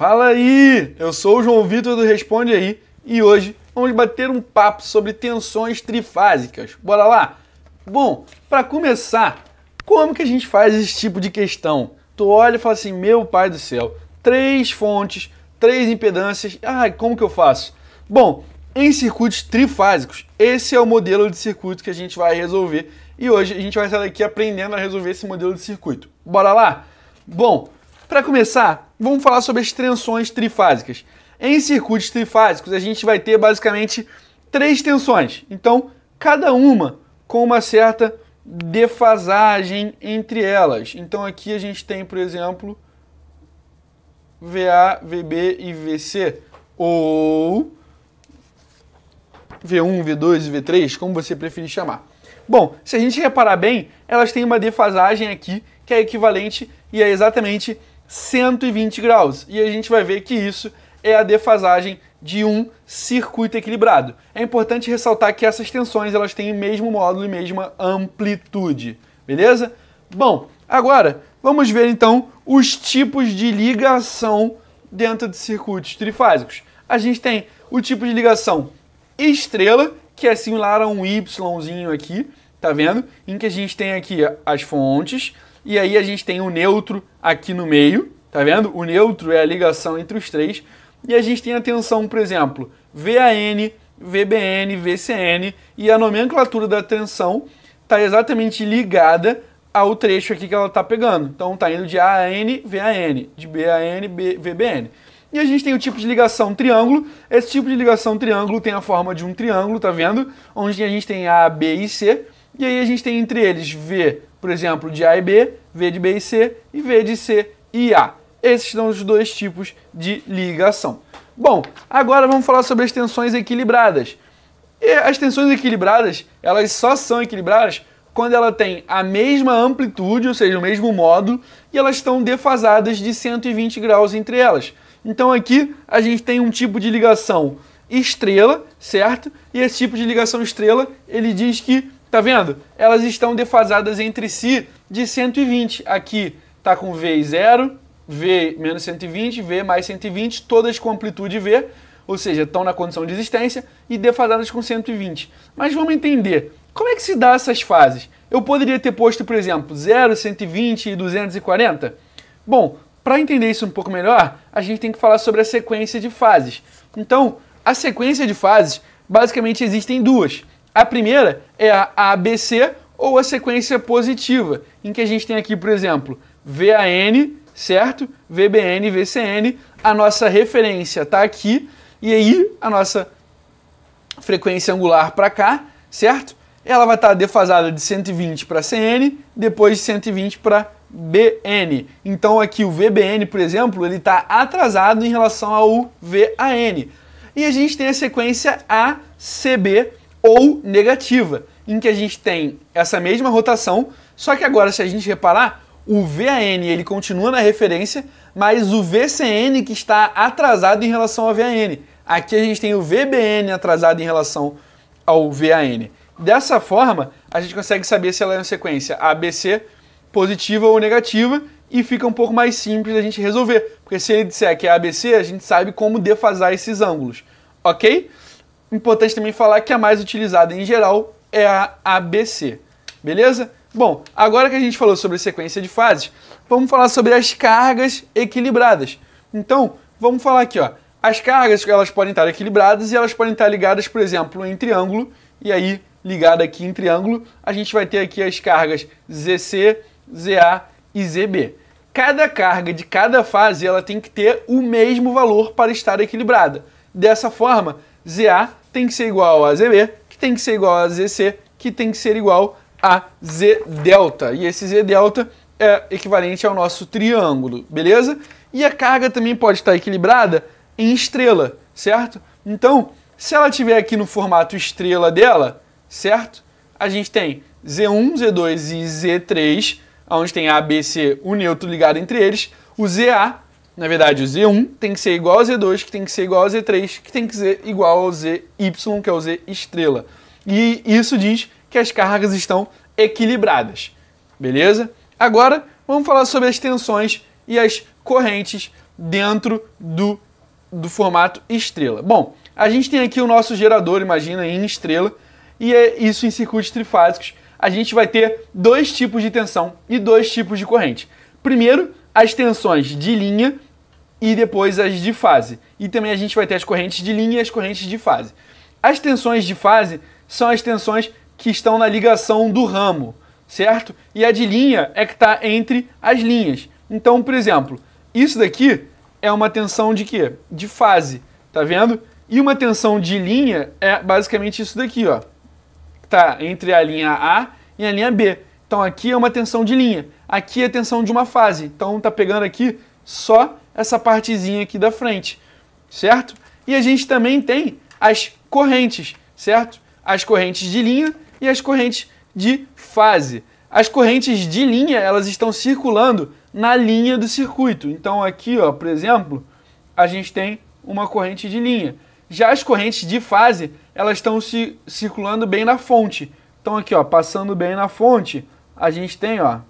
Fala aí! Eu sou o João Vitor do Responde Aí e hoje vamos bater um papo sobre tensões trifásicas. Bora lá? Bom, para começar, como que a gente faz esse tipo de questão? Tu olha e fala assim: meu pai do céu, três fontes, três impedâncias, ai, como que eu faço? Bom, em circuitos trifásicos, esse é o modelo de circuito que a gente vai resolver e hoje a gente vai estar aqui aprendendo a resolver esse modelo de circuito. Bora lá? Bom, para começar, vamos falar sobre as tensões trifásicas. Em circuitos trifásicos, a gente vai ter basicamente três tensões. Então, cada uma com uma certa defasagem entre elas. Então, aqui a gente tem, por exemplo, VA, VB e VC, ou V1, V2 e V3, como você preferir chamar. Bom, se a gente reparar bem, elas têm uma defasagem aqui que é equivalente e é exatamente 120 graus. E a gente vai ver que isso é a defasagem de um circuito equilibrado. É importante ressaltar que essas tensões elas têm o mesmo módulo e mesma amplitude, beleza? Bom, agora vamos ver então os tipos de ligação dentro de circuitos trifásicos. A gente tem o tipo de ligação estrela, que é similar a um Yzinho aqui, tá vendo? Em que a gente tem aqui as fontes, e aí a gente tem o neutro aqui no meio, tá vendo? O neutro é a ligação entre os três. E a gente tem a tensão, por exemplo, VAN, VBN, VCN. E a nomenclatura da tensão está exatamente ligada ao trecho aqui que ela está pegando. Então está indo de AN, VAN, de BAN, B, VBN. E a gente tem o tipo de ligação triângulo. Esse tipo de ligação triângulo tem a forma de um triângulo, tá vendo? Onde a gente tem A, B e C. E aí a gente tem entre eles V, por exemplo, de A e B, V de B e C e V de C e A. Esses são os dois tipos de ligação. Bom, agora vamos falar sobre as tensões equilibradas. E as tensões equilibradas, elas só são equilibradas quando ela tem a mesma amplitude, ou seja, o mesmo modo, e elas estão defasadas de 120 graus entre elas. Então aqui a gente tem um tipo de ligação estrela, certo? E esse tipo de ligação estrela, ele diz que Tá vendo? Elas estão defasadas entre si de 120. Aqui tá com V zero, V menos 120, V mais 120, todas com amplitude V, ou seja, estão na condição de existência e defasadas com 120. Mas vamos entender, como é que se dá essas fases? Eu poderia ter posto, por exemplo, 0, 120 e 240? Bom, para entender isso um pouco melhor, a gente tem que falar sobre a sequência de fases. Então, a sequência de fases basicamente existem duas. A primeira é a ABC ou a sequência positiva, em que a gente tem aqui, por exemplo, VAN, certo? VBN, VCN, a nossa referência está aqui, e aí a nossa frequência angular para cá, certo? Ela vai estar tá defasada de 120 para CN, depois de 120 para BN. Então aqui o VBN, por exemplo, ele está atrasado em relação ao VAN. E a gente tem a sequência ACB, ou negativa, em que a gente tem essa mesma rotação, só que agora se a gente reparar, o VAN ele continua na referência, mas o VCN que está atrasado em relação ao VAN. Aqui a gente tem o VBN atrasado em relação ao VAN. Dessa forma, a gente consegue saber se ela é uma sequência ABC positiva ou negativa e fica um pouco mais simples a gente resolver, porque se ele disser que é ABC, a gente sabe como defasar esses ângulos, ok? Importante também falar que a mais utilizada em geral é a ABC, beleza? Bom, agora que a gente falou sobre sequência de fases, vamos falar sobre as cargas equilibradas. Então, vamos falar aqui, ó. As cargas elas podem estar equilibradas e elas podem estar ligadas, por exemplo, em triângulo. E aí, ligada aqui em triângulo, a gente vai ter aqui as cargas ZC, ZA e ZB. Cada carga de cada fase ela tem que ter o mesmo valor para estar equilibrada. Dessa forma, ZA tem que ser igual a ZB, que tem que ser igual a ZC, que tem que ser igual a Z delta. E esse Z delta é equivalente ao nosso triângulo, beleza? E a carga também pode estar equilibrada em estrela, certo? Então, se ela tiver aqui no formato estrela dela, certo? A gente tem Z1, Z2 e Z3, onde tem A, B, C, o neutro ligado entre eles, o ZA na verdade, o Z1 tem que ser igual ao Z2, que tem que ser igual ao Z3, que tem que ser igual ao ZY, que é o Z estrela. E isso diz que as cargas estão equilibradas. Beleza? Agora vamos falar sobre as tensões e as correntes dentro do, do formato estrela. Bom, a gente tem aqui o nosso gerador, imagina, em estrela, e é isso em circuitos trifásicos. A gente vai ter dois tipos de tensão e dois tipos de corrente. Primeiro, as tensões de linha e depois as de fase. E também a gente vai ter as correntes de linha e as correntes de fase. As tensões de fase são as tensões que estão na ligação do ramo, certo? E a de linha é que está entre as linhas. Então, por exemplo, isso daqui é uma tensão de quê? De fase, tá vendo? E uma tensão de linha é basicamente isso daqui, ó. Tá entre a linha A e a linha B. Então aqui é uma tensão de linha, aqui é a tensão de uma fase. Então tá pegando aqui só essa partezinha aqui da frente, certo? E a gente também tem as correntes, certo? As correntes de linha e as correntes de fase. As correntes de linha, elas estão circulando na linha do circuito. Então aqui, ó, por exemplo, a gente tem uma corrente de linha. Já as correntes de fase, elas estão se circulando bem na fonte. Então aqui, ó, passando bem na fonte, a gente tem, ó,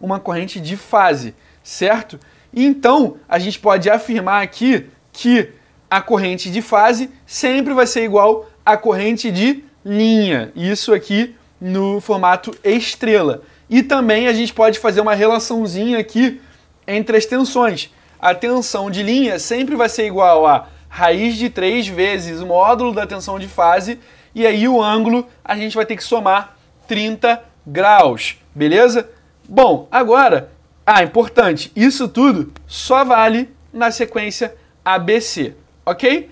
uma corrente de fase, certo? Então, a gente pode afirmar aqui que a corrente de fase sempre vai ser igual à corrente de linha. Isso aqui no formato estrela. E também a gente pode fazer uma relaçãozinha aqui entre as tensões. A tensão de linha sempre vai ser igual a raiz de 3 vezes o módulo da tensão de fase, e aí o ângulo a gente vai ter que somar 30 graus, beleza? Bom, agora ah, importante, isso tudo só vale na sequência ABC, ok?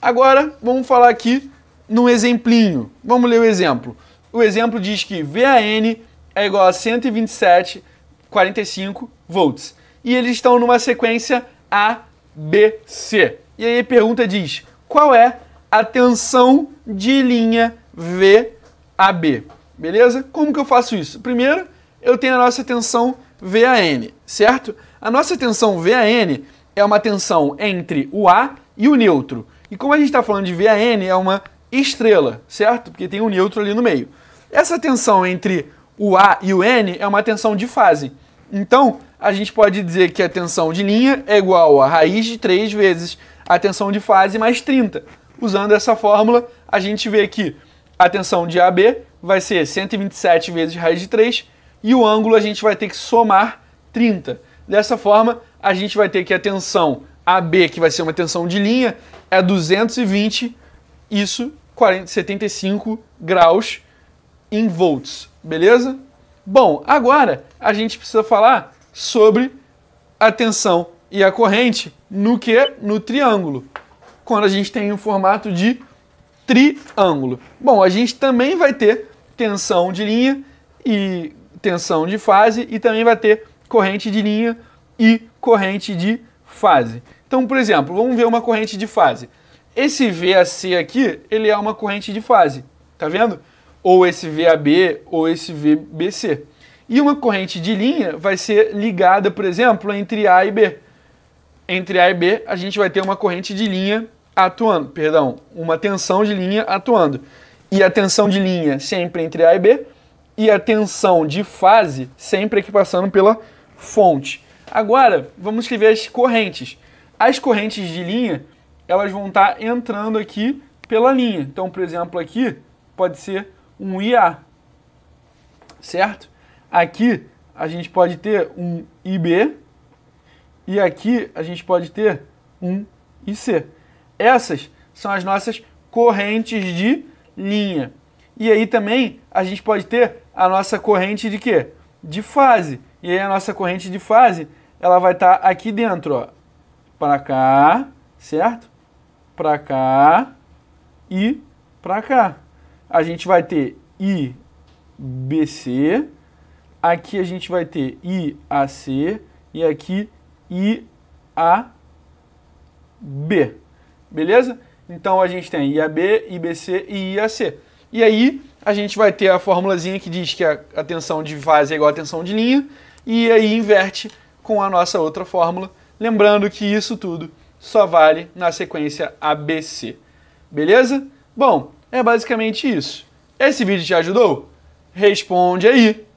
Agora vamos falar aqui num exemplinho. Vamos ler o exemplo. O exemplo diz que VAN é igual a 127,45 volts. E eles estão numa sequência ABC. E aí a pergunta diz: qual é a tensão de linha VAB? Beleza? Como que eu faço isso? Primeiro, eu tenho a nossa tensão VAN, certo? A nossa tensão VAN é uma tensão entre o A e o neutro. E como a gente está falando de VAN, é uma estrela, certo? Porque tem um neutro ali no meio. Essa tensão entre o A e o N é uma tensão de fase. Então, a gente pode dizer que a tensão de linha é igual a raiz de 3 vezes a tensão de fase mais 30. Usando essa fórmula, a gente vê que a tensão de AB vai ser 127 vezes raiz de 3 e o ângulo a gente vai ter que somar 30. Dessa forma, a gente vai ter que a tensão AB, que vai ser uma tensão de linha, é 220, isso 40, 75 graus em volts, beleza? Bom, agora a gente precisa falar sobre a tensão e a corrente no que? No triângulo. Quando a gente tem um formato de triângulo. Bom, a gente também vai ter tensão de linha e tensão de fase e também vai ter corrente de linha e corrente de fase. Então, por exemplo, vamos ver uma corrente de fase. Esse VAC aqui, ele é uma corrente de fase, tá vendo? Ou esse VAB ou esse VBC. E uma corrente de linha vai ser ligada, por exemplo, entre A e B. Entre A e B, a gente vai ter uma corrente de linha atuando, perdão, uma tensão de linha atuando. E a tensão de linha sempre entre A e B e a tensão de fase sempre aqui passando pela fonte. Agora, vamos escrever as correntes. As correntes de linha, elas vão estar tá entrando aqui pela linha. Então, por exemplo, aqui pode ser um IA, certo? Aqui a gente pode ter um IB e aqui a gente pode ter um IC. Essas são as nossas correntes de linha. E aí também a gente pode ter a nossa corrente de quê? De fase. E aí a nossa corrente de fase, ela vai estar tá aqui dentro, ó. Para cá, certo? Para cá e para cá. A gente vai ter IBC, aqui a gente vai ter IAC e aqui IAB. Beleza? Então a gente tem IAB, IBC e IAC. E aí a gente vai ter a formulazinha que diz que a, a tensão de fase é igual à tensão de linha, e aí inverte com a nossa outra fórmula, lembrando que isso tudo só vale na sequência ABC. Beleza? Bom, é basicamente isso. Esse vídeo te ajudou? Responde aí!